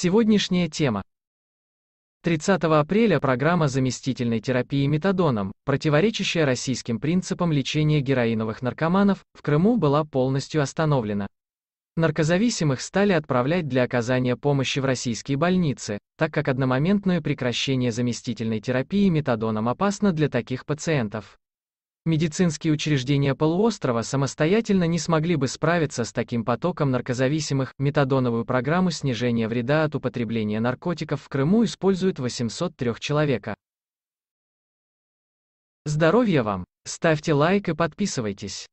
Сегодняшняя тема. 30 апреля программа заместительной терапии метадоном, противоречащая российским принципам лечения героиновых наркоманов, в Крыму была полностью остановлена. Наркозависимых стали отправлять для оказания помощи в российские больницы, так как одномоментное прекращение заместительной терапии метадоном опасно для таких пациентов медицинские учреждения полуострова самостоятельно не смогли бы справиться с таким потоком наркозависимых. Метадоновую программу снижения вреда от употребления наркотиков в Крыму используют 803 человека. Здоровья вам! Ставьте лайк и подписывайтесь.